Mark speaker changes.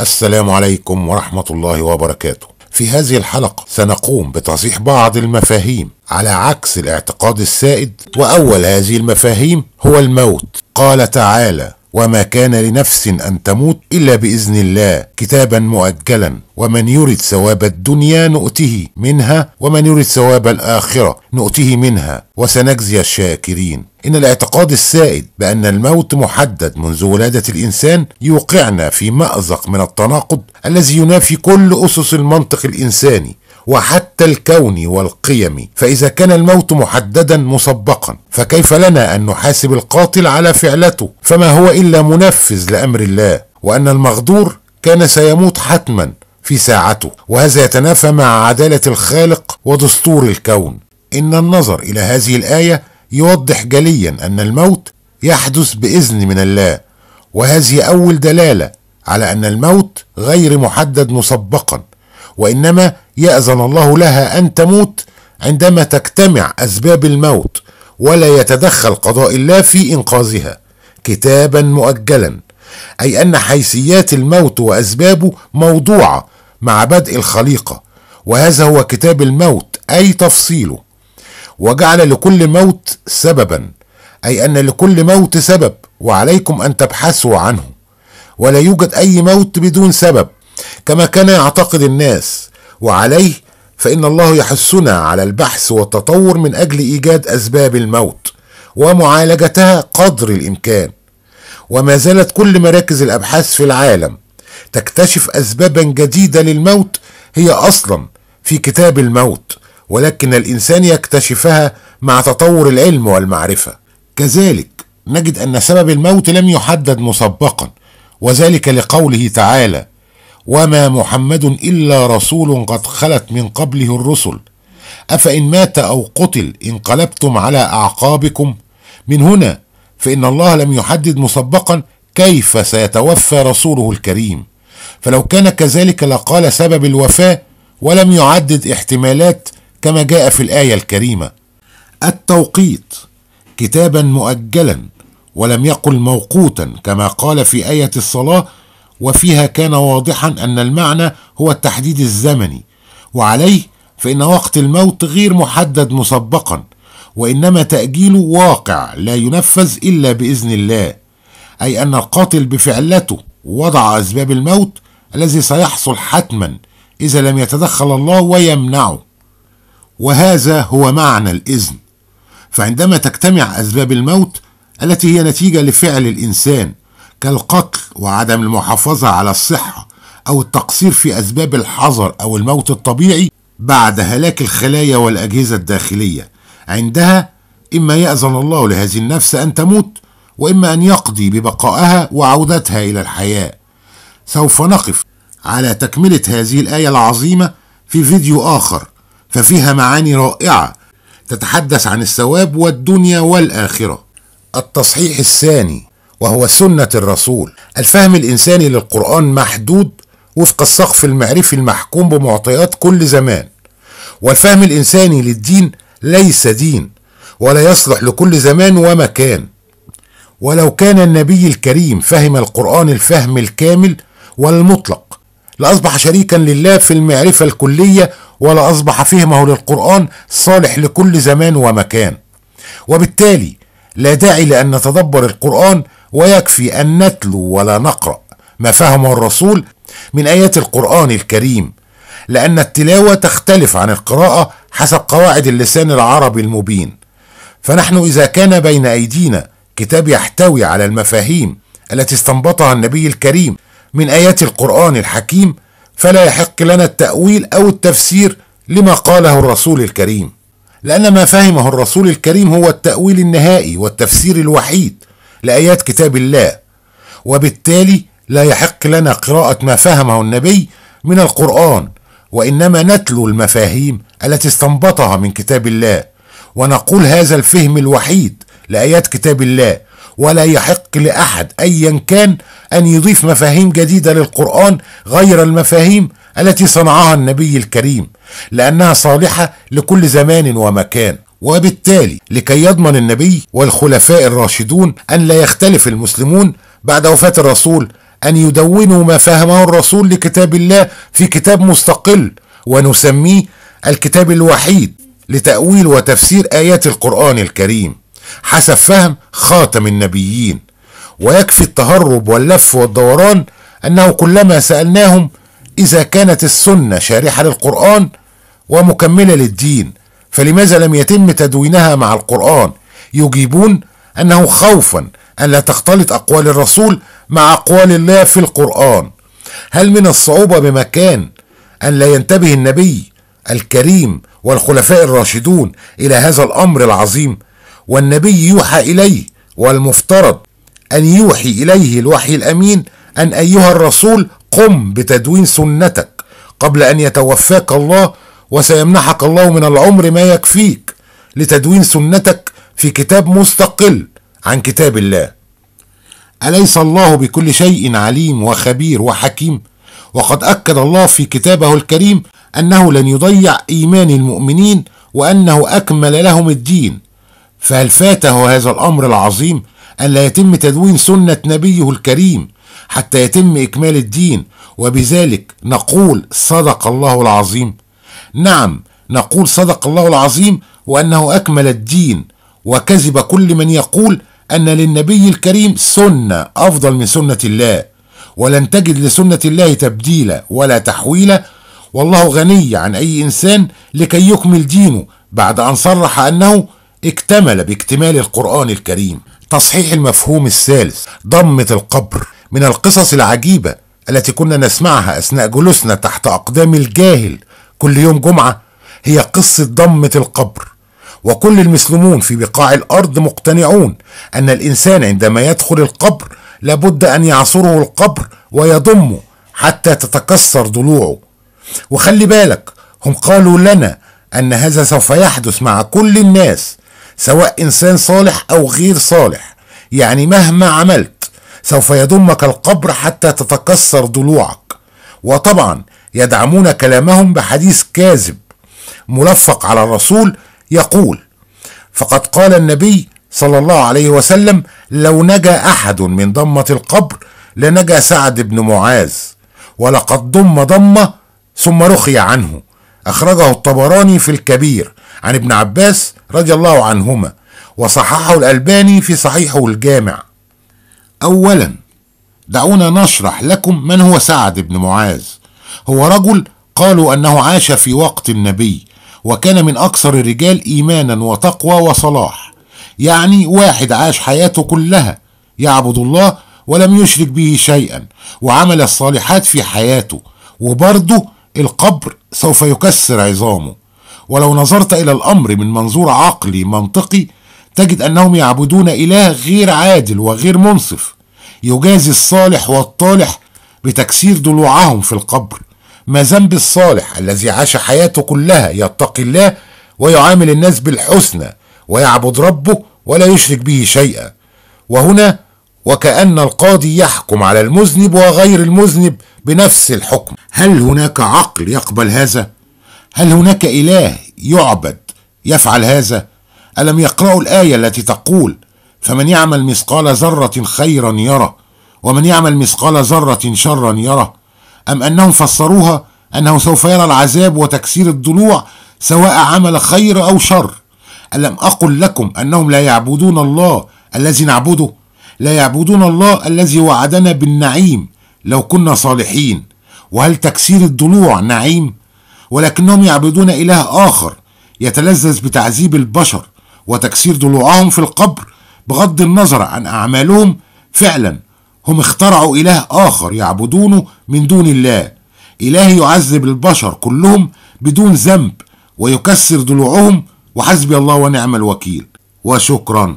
Speaker 1: السلام عليكم ورحمة الله وبركاته. في هذه الحلقة سنقوم بتصحيح بعض المفاهيم على عكس الاعتقاد السائد وأول هذه المفاهيم هو الموت. قال تعالى: وما كان لنفس ان تموت الا باذن الله كتابا مؤجلا ومن يرد ثواب الدنيا نؤته منها ومن يرد ثواب الاخره نؤته منها وسنجزي الشاكرين ان الاعتقاد السائد بان الموت محدد منذ ولاده الانسان يوقعنا في مازق من التناقض الذي ينافي كل اسس المنطق الانساني وحتى الكون والقيم فاذا كان الموت محددا مسبقا فكيف لنا ان نحاسب القاتل على فعلته فما هو الا منفذ لامر الله وان المغدور كان سيموت حتما في ساعته وهذا يتنافى مع عداله الخالق ودستور الكون ان النظر الى هذه الايه يوضح جليا ان الموت يحدث باذن من الله وهذه اول دلاله على ان الموت غير محدد مسبقا وانما يأذن الله لها أن تموت عندما تجتمع أسباب الموت ولا يتدخل قضاء الله في إنقاذها كتابا مؤجلا أي أن حيثيات الموت وأسبابه موضوعة مع بدء الخليقة وهذا هو كتاب الموت أي تفصيله وجعل لكل موت سببا أي أن لكل موت سبب وعليكم أن تبحثوا عنه ولا يوجد أي موت بدون سبب كما كان يعتقد الناس وعليه فإن الله يحثنا على البحث والتطور من أجل إيجاد أسباب الموت ومعالجتها قدر الإمكان وما زالت كل مراكز الأبحاث في العالم تكتشف أسبابا جديدة للموت هي أصلا في كتاب الموت ولكن الإنسان يكتشفها مع تطور العلم والمعرفة كذلك نجد أن سبب الموت لم يحدد مسبقا وذلك لقوله تعالى وما محمد الا رسول قد خلت من قبله الرسل افان مات او قتل انقلبتم على اعقابكم من هنا فان الله لم يحدد مسبقا كيف سيتوفى رسوله الكريم فلو كان كذلك لقال سبب الوفاه ولم يعدد احتمالات كما جاء في الايه الكريمه التوقيت كتابا مؤجلا ولم يقل موقوتا كما قال في ايه الصلاه وفيها كان واضحا أن المعنى هو التحديد الزمني وعليه فإن وقت الموت غير محدد مسبقا وإنما تأجيله واقع لا ينفذ إلا بإذن الله أي أن القاتل بفعلته وضع أسباب الموت الذي سيحصل حتما إذا لم يتدخل الله ويمنعه وهذا هو معنى الإذن فعندما تجتمع أسباب الموت التي هي نتيجة لفعل الإنسان كالقتل وعدم المحافظة على الصحة أو التقصير في أسباب الحظر أو الموت الطبيعي بعد هلاك الخلايا والأجهزة الداخلية عندها إما يأذن الله لهذه النفس أن تموت وإما أن يقضي ببقائها وعودتها إلى الحياة سوف نقف على تكملة هذه الآية العظيمة في فيديو آخر ففيها معاني رائعة تتحدث عن الثواب والدنيا والآخرة التصحيح الثاني وهو سنة الرسول الفهم الإنساني للقرآن محدود وفق السقف المعرفي المحكوم بمعطيات كل زمان والفهم الإنساني للدين ليس دين ولا يصلح لكل زمان ومكان ولو كان النبي الكريم فهم القرآن الفهم الكامل والمطلق لأصبح شريكا لله في المعرفة الكلية ولا أصبح فهمه للقرآن صالح لكل زمان ومكان وبالتالي لا داعي لأن نتدبر القرآن ويكفي أن نتلو ولا نقرأ ما فهمه الرسول من آيات القرآن الكريم لأن التلاوة تختلف عن القراءة حسب قواعد اللسان العربي المبين فنحن إذا كان بين أيدينا كتاب يحتوي على المفاهيم التي استنبطها النبي الكريم من آيات القرآن الحكيم فلا يحق لنا التأويل أو التفسير لما قاله الرسول الكريم لأن ما فهمه الرسول الكريم هو التأويل النهائي والتفسير الوحيد لآيات كتاب الله وبالتالي لا يحق لنا قراءة ما فهمه النبي من القرآن وإنما نتلو المفاهيم التي استنبطها من كتاب الله ونقول هذا الفهم الوحيد لآيات كتاب الله ولا يحق لأحد أيا كان أن يضيف مفاهيم جديدة للقرآن غير المفاهيم التي صنعها النبي الكريم لأنها صالحة لكل زمان ومكان وبالتالي لكي يضمن النبي والخلفاء الراشدون أن لا يختلف المسلمون بعد وفاة الرسول أن يدونوا ما فهمه الرسول لكتاب الله في كتاب مستقل ونسميه الكتاب الوحيد لتأويل وتفسير آيات القرآن الكريم حسب فهم خاتم النبيين ويكفي التهرب واللف والدوران أنه كلما سألناهم إذا كانت السنة شارحة للقرآن ومكملة للدين فلماذا لم يتم تدوينها مع القرآن يجيبون أنه خوفا أن لا تختلط أقوال الرسول مع أقوال الله في القرآن هل من الصعوبة بمكان أن لا ينتبه النبي الكريم والخلفاء الراشدون إلى هذا الأمر العظيم والنبي يوحى إليه والمفترض أن يوحي إليه الوحي الأمين أن أيها الرسول قم بتدوين سنتك قبل أن يتوفاك الله وسيمنحك الله من العمر ما يكفيك لتدوين سنتك في كتاب مستقل عن كتاب الله اليس الله بكل شيء عليم وخبير وحكيم وقد اكد الله في كتابه الكريم انه لن يضيع ايمان المؤمنين وانه اكمل لهم الدين فهل فاته هذا الامر العظيم ان لا يتم تدوين سنة نبيه الكريم حتى يتم إكمال الدين وبذلك نقول صدق الله العظيم نعم نقول صدق الله العظيم وانه اكمل الدين وكذب كل من يقول ان للنبي الكريم سنه افضل من سنه الله ولن تجد لسنه الله تبديلا ولا تحويلا والله غني عن اي انسان لكي يكمل دينه بعد ان صرح انه اكتمل باكتمال القران الكريم تصحيح المفهوم الثالث ضمه القبر من القصص العجيبه التي كنا نسمعها اثناء جلوسنا تحت اقدام الجاهل كل يوم جمعة هي قصة ضمة القبر وكل المسلمون في بقاع الأرض مقتنعون أن الإنسان عندما يدخل القبر لابد أن يعصره القبر ويضمه حتى تتكسر ضلوعه وخلي بالك هم قالوا لنا أن هذا سوف يحدث مع كل الناس سواء إنسان صالح أو غير صالح يعني مهما عملت سوف يضمك القبر حتى تتكسر ضلوعك وطبعا يدعمون كلامهم بحديث كاذب ملفق على الرسول يقول فقد قال النبي صلى الله عليه وسلم لو نجا احد من ضمه القبر لنجا سعد بن معاذ ولقد ضم ضمه ثم رخي عنه اخرجه الطبراني في الكبير عن ابن عباس رضي الله عنهما وصححه الالباني في صحيحه الجامع اولا دعونا نشرح لكم من هو سعد بن معاذ هو رجل قالوا انه عاش في وقت النبي وكان من اكثر الرجال ايمانا وتقوى وصلاح يعني واحد عاش حياته كلها يعبد الله ولم يشرك به شيئا وعمل الصالحات في حياته وبرضه القبر سوف يكسر عظامه ولو نظرت الى الامر من منظور عقلي منطقي تجد انهم يعبدون اله غير عادل وغير منصف يجازي الصالح والطالح بتكسير ضلوعهم في القبر ما ذنب الصالح الذي عاش حياته كلها يتقي الله ويعامل الناس بالحسنى ويعبد ربه ولا يشرك به شيئا وهنا وكأن القاضي يحكم على المذنب وغير المذنب بنفس الحكم هل هناك عقل يقبل هذا؟ هل هناك إله يعبد يفعل هذا؟ ألم يقرأوا الآية التي تقول فمن يعمل مثقال ذرة خيرا يره ومن يعمل مثقال ذرة شرا يره أم أنهم فسروها أنه سوف يرى العذاب وتكسير الضلوع سواء عمل خير أو شر ألم أقل لكم أنهم لا يعبدون الله الذي نعبده لا يعبدون الله الذي وعدنا بالنعيم لو كنا صالحين وهل تكسير الضلوع نعيم ولكنهم يعبدون إله آخر يتلذذ بتعذيب البشر وتكسير ضلوعهم في القبر بغض النظر عن أعمالهم فعلا هم اخترعوا إله آخر يعبدونه من دون الله إله يعذب البشر كلهم بدون ذنب ويكسر ضلوعهم وحسبي الله ونعم الوكيل وشكرا